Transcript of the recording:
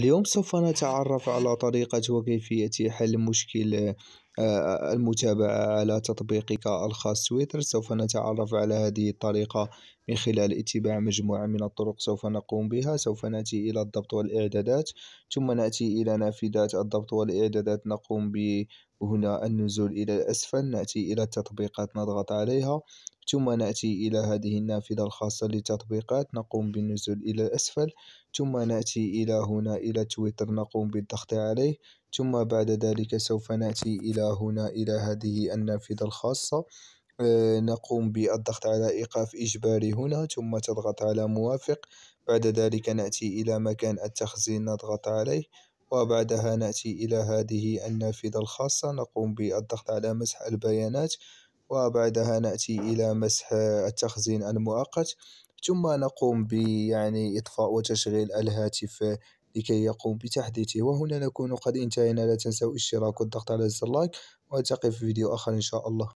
اليوم سوف نتعرف على طريقة وكيفية حل مشكل آه، المتابعة على تطبيقك الخاص تويتر سوف نتعرف على هذه الطريقة من خلال اتباع مجموعة من الطرق سوف نقوم بها سوف نأتي إلى الضبط والإعدادات ثم نأتي إلى نافذة الضبط والإعدادات نقوم بهنا النزول إلى الأسفل نأتي إلى التطبيقات نضغط عليها ثم نأتي إلى هذه النافذة الخاصة للتطبيقات نقوم بالنزول إلى الأسفل ثم نأتي إلى هنا إلى تويتر نقوم بالضغط عليه ثم بعد ذلك سوف نأتي إلى هنا إلى هذه النافذة الخاصة آه، نقوم بالضغط على إيقاف إجباري هنا ثم تضغط على موافق بعد ذلك نأتي إلى مكان التخزين نضغط عليه وبعدها نأتي إلى هذه النافذة الخاصة نقوم بالضغط على مسح البيانات وبعدها نأتي إلى مسح التخزين المؤقت ثم نقوم بإطفاء يعني إطفاء وتشغيل الهاتف لكي يقوم بتحديثه وهنا نكون قد انتهينا لا تنسوا الاشتراك والضغط على زر لايك وألتقي في فيديو آخر إن شاء الله